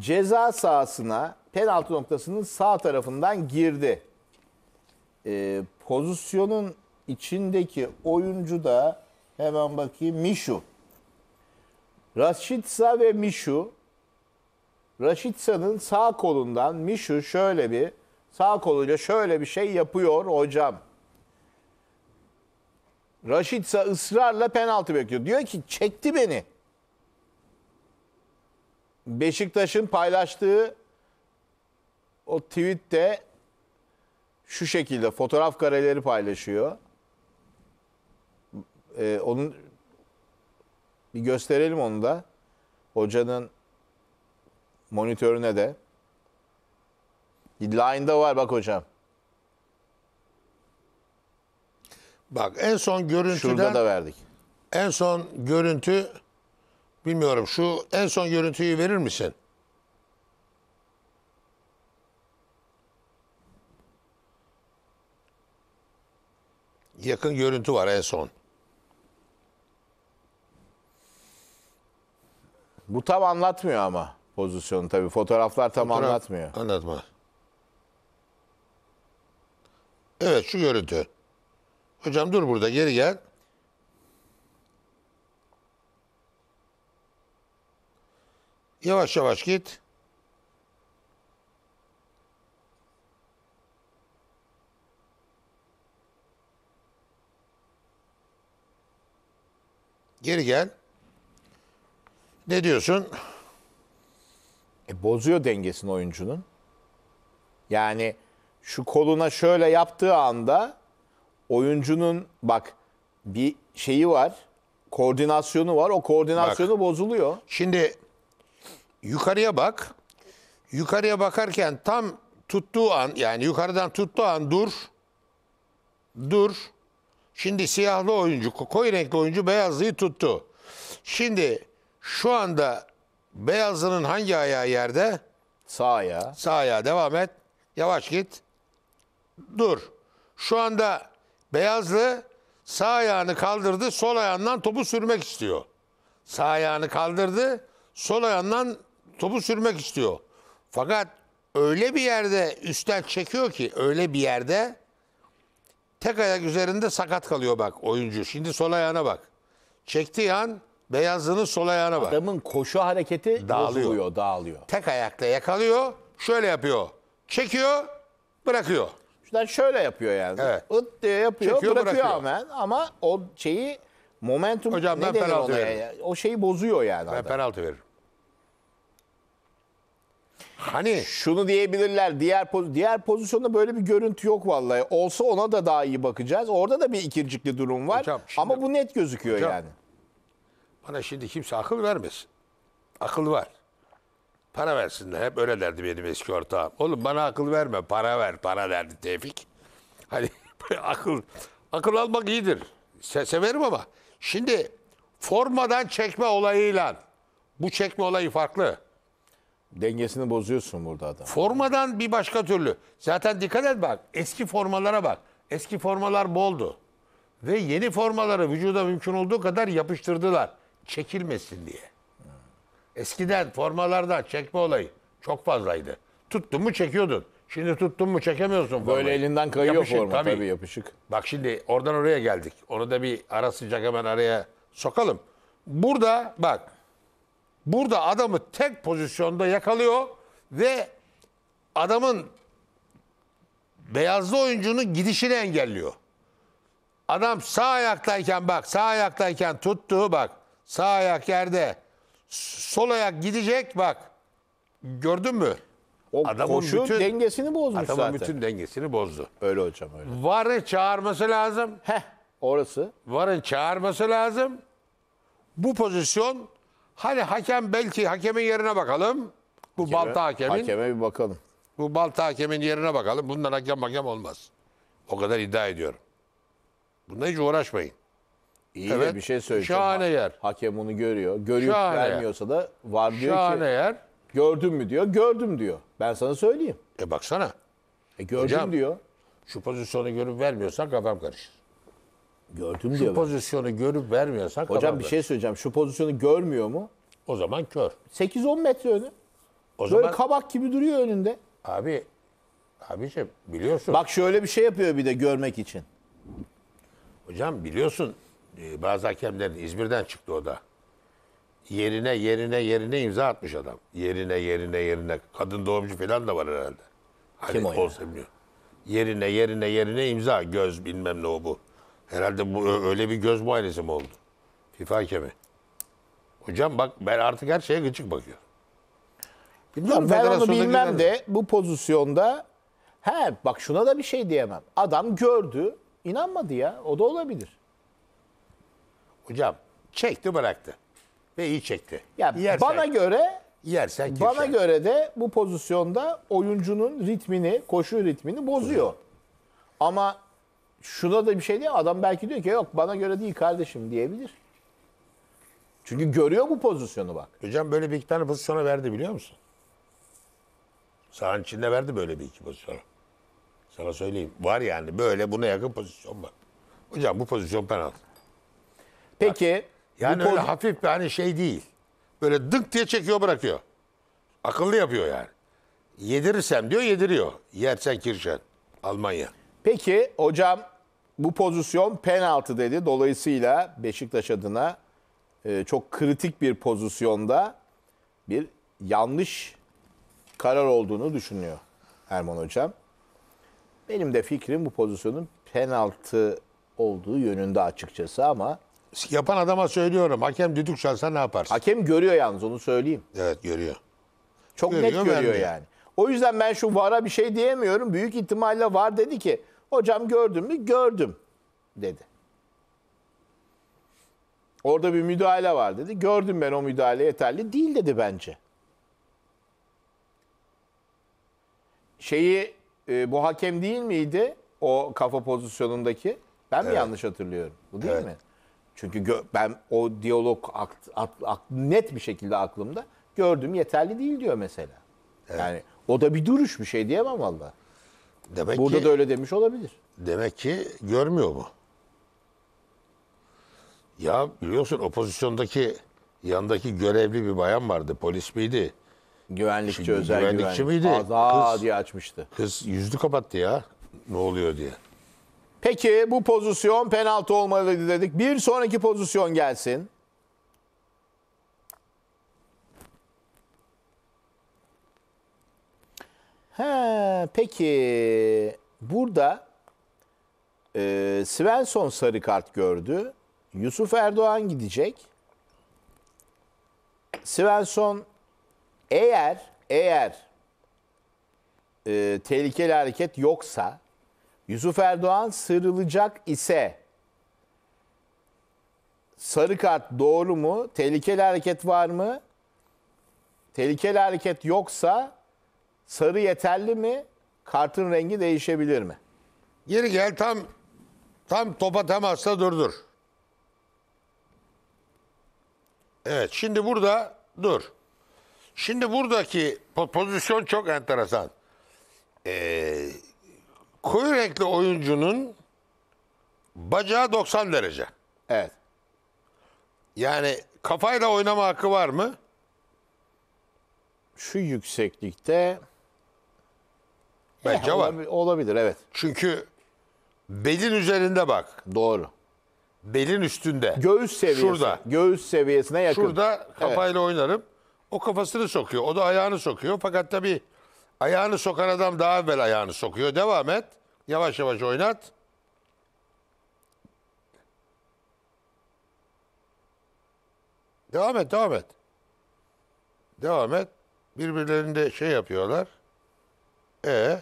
ceza sahasına penaltı noktasının sağ tarafından girdi. E, pozisyonun içindeki oyuncu da hemen bakayım Mişu. Raşitsa ve Mişu. Raşitsa'nın sağ kolundan Mişu şöyle bir sağ koluyla şöyle bir şey yapıyor hocam. Raşitsa ısrarla penaltı bekliyor. Diyor ki çekti beni. Beşiktaş'ın paylaştığı o tweette şu şekilde fotoğraf kareleri paylaşıyor. Ee, onun bir gösterelim onu da. Hocanın monitörüne de. Line'da var bak hocam. Bak en son görüntüden Şurada da verdik. En son görüntü Bilmiyorum şu en son görüntüyü verir misin? Yakın görüntü var en son. Bu tam anlatmıyor ama pozisyonu tabii. Fotoğraflar tam Fotoğraf- anlatmıyor. Anlatma. Evet şu görüntü. Hocam dur burada geri gel. Yavaş yavaş git. Geri gel. Ne diyorsun? E, bozuyor dengesini oyuncunun. Yani şu koluna şöyle yaptığı anda oyuncunun bak bir şeyi var, koordinasyonu var. O koordinasyonu Bak, bozuluyor. Şimdi yukarıya bak. Yukarıya bakarken tam tuttuğu an yani yukarıdan tuttuğu an dur. Dur. Şimdi siyahlı oyuncu, koyu renkli oyuncu beyazlıyı tuttu. Şimdi şu anda beyazının hangi ayağı yerde? Sağ ayağı. Sağ ayağı devam et. Yavaş git. Dur. Şu anda beyazlı sağ ayağını kaldırdı. Sol ayağından topu sürmek istiyor. Sağ ayağını kaldırdı. Sol ayağından topu sürmek istiyor. Fakat öyle bir yerde üstel çekiyor ki öyle bir yerde tek ayak üzerinde sakat kalıyor bak oyuncu. Şimdi sol ayağına bak. Çektiği an Beyazlı'nın sol ayağına bak. Adamın koşu hareketi dağılıyor. Bozuluyor, dağılıyor. Tek ayakta yakalıyor. Şöyle yapıyor. Çekiyor, bırakıyor. Şuradan şöyle yapıyor yani. Evet. It diye yapıyor, Çekiyor, bırakıyor, bırakıyor. hemen. Ama o şeyi momentum Hocam, ne ben denir ona? ya? O şeyi bozuyor yani Ben adam. penaltı veririm. Hani şunu diyebilirler diğer poz diğer pozisyonda böyle bir görüntü yok vallahi. Olsa ona da daha iyi bakacağız. Orada da bir ikircikli durum var Hocam, şimdi- ama bu net gözüküyor Hocam, yani. Bana şimdi kimse akıl vermesin. Akıl var. Para versinler. Hep öyle derdi benim eski ortağım. Oğlum bana akıl verme. Para ver. Para derdi Tevfik. Hani akıl akıl almak iyidir. Se severim ama. Şimdi formadan çekme olayıyla bu çekme olayı farklı. Dengesini bozuyorsun burada adam. Formadan bir başka türlü. Zaten dikkat et bak. Eski formalara bak. Eski formalar boldu. Ve yeni formaları vücuda mümkün olduğu kadar yapıştırdılar. Çekilmesin diye. Eskiden formalarda çekme olayı çok fazlaydı. Tuttun mu çekiyordun. Şimdi tuttun mu çekemiyorsun formayı. Böyle elinden kayıyor yapışık, forma tabii. tabii yapışık. Bak şimdi oradan oraya geldik. Onu da bir ara sıcak hemen araya sokalım. Burada bak Burada adamı tek pozisyonda yakalıyor ve adamın beyazlı oyuncunun gidişini engelliyor. Adam sağ ayaktayken bak sağ ayaktayken tuttuğu bak sağ ayak yerde sol ayak gidecek bak gördün mü? O adamın koşu bütün, dengesini bozmuş adamın zaten. bütün dengesini bozdu. Öyle hocam öyle. Var'ı çağırması lazım. Heh orası. Var'ın çağırması lazım. Bu pozisyon Hani hakem belki hakemin yerine bakalım. Bu hakeme, balta hakemin. Hakeme bir bakalım. Bu balta hakemin yerine bakalım. Bundan hakem hakem olmaz. O kadar iddia ediyorum. Bunda hiç uğraşmayın. İyi evet, de bir şey söyleyeceğim. Şahane ha Hakem onu görüyor. Görüp şahane vermiyorsa yer. da var diyor şahane ki. yer. Gördün mü diyor. Gördüm diyor. Ben sana söyleyeyim. E baksana. E gördüm Hocam, diyor. Şu pozisyonu görüp vermiyorsan kafam karışır. Gördüm Şu diyor. ben. pozisyonu görüp vermiyorsak Hocam bir şey söyleyeceğim. Şu pozisyonu görmüyor mu? o zaman kör. 8-10 metre önü. O Böyle zaman kabak gibi duruyor önünde. abi abiciğim biliyorsun. Bak şöyle bir şey yapıyor bir de görmek için. Hocam biliyorsun e, bazı hakemlerin İzmir'den çıktı o da. Yerine yerine yerine imza atmış adam. Yerine yerine yerine. Kadın doğumcu falan da var herhalde. Hani Kim o ya? olsa Yerine yerine yerine imza. Göz bilmem ne o bu. Herhalde bu öyle bir göz muayenesi mi oldu? FIFA hakemi. Hocam bak ben artık her şeye gıcık bakıyorum. ben onu bilmem de bu pozisyonda he bak şuna da bir şey diyemem. Adam gördü inanmadı ya o da olabilir. Hocam çekti bıraktı ve iyi çekti. Ya Yersen, bana göre yersen kimse. bana göre de bu pozisyonda oyuncunun ritmini, koşu ritmini bozuyor. Ama şuna da bir şey diyor adam belki diyor ki yok bana göre değil kardeşim diyebilir. Çünkü görüyor bu pozisyonu bak. Hocam böyle bir iki tane pozisyona verdi biliyor musun? Sahanın içinde verdi böyle bir iki pozisyonu. Sana söyleyeyim. Var yani böyle buna yakın pozisyon var. Hocam bu pozisyon penaltı. Peki. Yani öyle hafif bir hani şey değil. Böyle dık diye çekiyor bırakıyor. Akıllı yapıyor yani. Yedirirsem diyor yediriyor. Yersen kirşen. Almanya. Peki hocam bu pozisyon penaltı dedi. Dolayısıyla Beşiktaş adına e, çok kritik bir pozisyonda bir yanlış karar olduğunu düşünüyor Erman Hocam. Benim de fikrim bu pozisyonun penaltı olduğu yönünde açıkçası ama... Yapan adama söylüyorum. Hakem düdük çalsa ne yaparsın? Hakem görüyor yalnız onu söyleyeyim. Evet görüyor. Çok görüyor, net görüyor yani. O yüzden ben şu VAR'a bir şey diyemiyorum. Büyük ihtimalle VAR dedi ki Hocam gördün mü? Gördüm dedi. Orada bir müdahale var dedi. Gördüm ben o müdahale yeterli değil dedi bence. Şeyi e, bu hakem değil miydi? O kafa pozisyonundaki. Ben evet. mi yanlış hatırlıyorum? Bu değil evet. mi? Çünkü ben o diyalog ak, ak, ak, net bir şekilde aklımda gördüm yeterli değil diyor mesela. Evet. Yani o da bir duruş bir şey diyemem valla. Demek Burada ki, da öyle demiş olabilir. Demek ki görmüyor mu? Ya biliyorsun opozisyondaki yanındaki görevli bir bayan vardı. Polis miydi? Güvenlikçi Şimdi, özel güvenlikçi güvenlik. miydi? Aza kız, diye açmıştı. Kız yüzlü kapattı ya. Ne oluyor diye. Peki bu pozisyon penaltı olmalıydı dedik. Bir sonraki pozisyon gelsin. He, peki burada e, Svensson sarı kart gördü. Yusuf Erdoğan gidecek. Svensson eğer eğer e, tehlikeli hareket yoksa Yusuf Erdoğan sırılacak ise sarı kart doğru mu? Tehlikeli hareket var mı? Tehlikeli hareket yoksa Sarı yeterli mi? Kartın rengi değişebilir mi? Geri gel tam tam topa temasta durdur. Evet şimdi burada dur. Şimdi buradaki pozisyon çok enteresan. Ee, koyu renkli oyuncunun bacağı 90 derece. Evet. Yani kafayla oynama hakkı var mı? Şu yükseklikte Bence var. Olabilir, olabilir evet. Çünkü belin üzerinde bak. Doğru. Belin üstünde. Göğüs seviyesi. Şurada. Göğüs seviyesine yakın. Şurada kafayla oynarım. O kafasını sokuyor. O da ayağını sokuyor. Fakat tabii ayağını sokan adam daha evvel ayağını sokuyor. Devam et. Yavaş yavaş oynat. Devam et, devam et. Devam et. Birbirlerinde şey yapıyorlar. E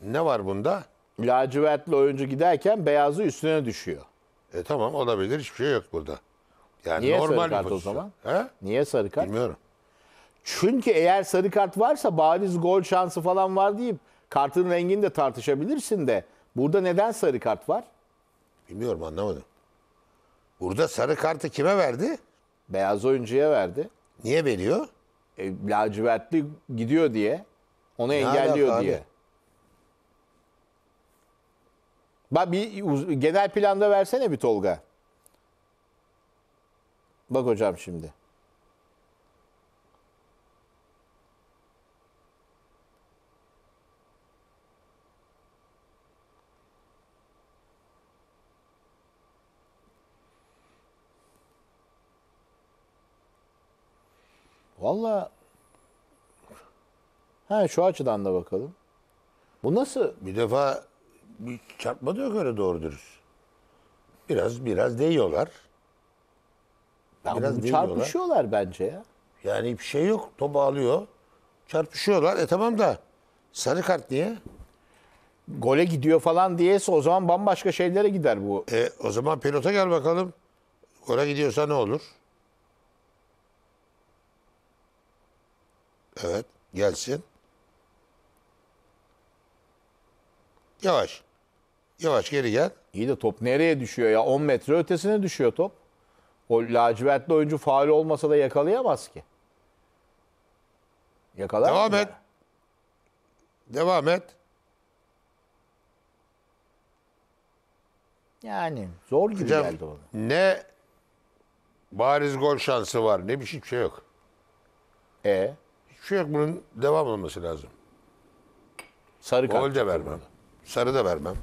ne var bunda? Lacivertli oyuncu giderken beyazı üstüne düşüyor. E tamam olabilir hiçbir şey yok burada. Yani Niye normal sarı kart o zaman? He? Niye sarı kart? Bilmiyorum. Çünkü eğer sarı kart varsa bariz gol şansı falan var deyip kartın rengini de tartışabilirsin de. Burada neden sarı kart var? Bilmiyorum anlamadım. Burada sarı kartı kime verdi? Beyaz oyuncuya verdi. Niye veriyor? E, lacivertli gidiyor diye. Onu Ne engelliyor diye. abi? Bak bir uz- genel planda versene bir Tolga. Bak hocam şimdi. Valla ha şu açıdan da bakalım. Bu nasıl? Bir defa bir çarpma da yok öyle doğru dürüst. Biraz biraz değiyorlar. Ya biraz değiyorlar. çarpışıyorlar bence ya. Yani bir şey yok. Top alıyor. Çarpışıyorlar. E tamam da sarı kart niye? Gole gidiyor falan diyese o zaman bambaşka şeylere gider bu. E, o zaman pilota gel bakalım. Gole gidiyorsa ne olur? Evet gelsin. Yavaş. Yavaş geri gel. İyi de top nereye düşüyor ya? 10 metre ötesine düşüyor top. O lacivertli oyuncu faal olmasa da yakalayamaz ki. Yakalar Devam mı? et. Devam et. Yani zor gibi Hocam, geldi bana. Ne bariz gol şansı var ne bir şey, bir şey yok. E Hiçbir şey yok bunun devam olması lazım. sarı kart. Gol de vermem. Sarı da vermem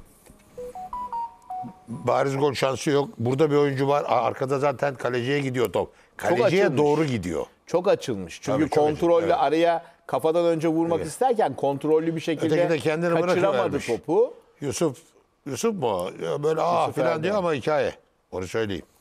bariz gol şansı yok. Burada bir oyuncu var. Arkada zaten kaleciye gidiyor top. Kaleciye doğru gidiyor. Çok açılmış. Çünkü Tabii çok kontrollü açılmış, araya kafadan önce vurmak Evet. isterken kontrollü bir Öteki de şekilde kendini kaçıramadı topu. Yusuf Yusuf mu? Ya Böyle Yusuf filan Erdem. diyor ama hikaye. Onu söyleyeyim.